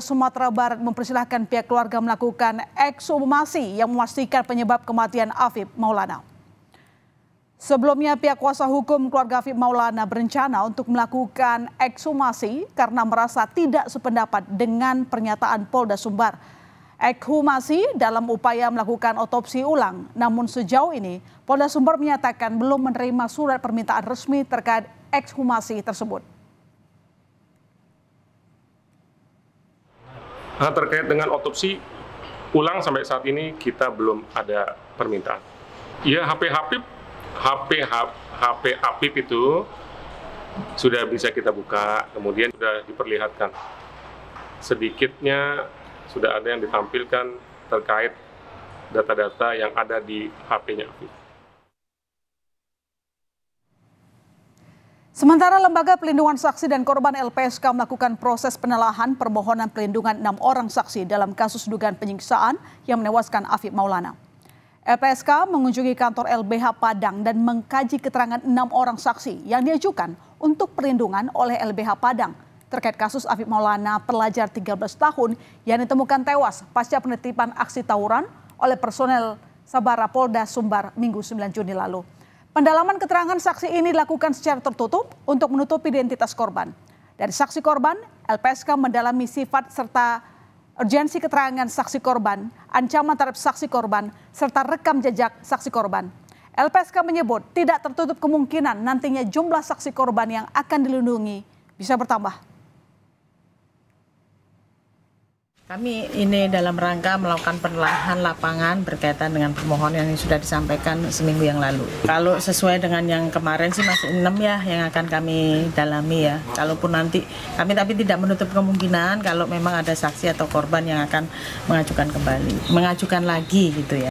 Sumatera Barat mempersilahkan pihak keluarga melakukan ekshumasi yang memastikan penyebab kematian Afib Maulana. Sebelumnya pihak kuasa hukum keluarga Afib Maulana berencana untuk melakukan ekshumasi karena merasa tidak sependapat dengan pernyataan Polda Sumbar. Ekshumasi dalam upaya melakukan otopsi ulang. Namun sejauh ini Polda Sumbar menyatakan belum menerima surat permintaan resmi terkait ekshumasi tersebut. Nah, terkait dengan otopsi ulang sampai saat ini kita belum ada permintaan. Ya HP HP HP HP HP itu sudah bisa kita buka, kemudian sudah diperlihatkan. Sedikitnya sudah ada yang ditampilkan terkait data-data yang ada di HP-nya Sementara Lembaga Pelindungan Saksi dan Korban LPSK melakukan proses penelahan permohonan pelindungan enam orang saksi dalam kasus dugaan penyiksaan yang menewaskan Afif Maulana. LPSK mengunjungi kantor LBH Padang dan mengkaji keterangan enam orang saksi yang diajukan untuk perlindungan oleh LBH Padang terkait kasus Afif Maulana pelajar 13 tahun yang ditemukan tewas pasca penertiban aksi tawuran oleh personel Sabara Polda Sumbar Minggu 9 Juni lalu. Pendalaman keterangan saksi ini dilakukan secara tertutup untuk menutupi identitas korban. Dari saksi korban, LPSK mendalami sifat serta urgensi keterangan saksi korban, ancaman terhadap saksi korban, serta rekam jejak saksi korban. LPSK menyebut tidak tertutup kemungkinan nantinya jumlah saksi korban yang akan dilindungi bisa bertambah. Kami ini dalam rangka melakukan penelahan lapangan berkaitan dengan permohonan yang sudah disampaikan seminggu yang lalu. Kalau sesuai dengan yang kemarin sih masih enam ya yang akan kami dalami ya. Kalaupun nanti kami tapi tidak menutup kemungkinan kalau memang ada saksi atau korban yang akan mengajukan kembali, mengajukan lagi gitu ya.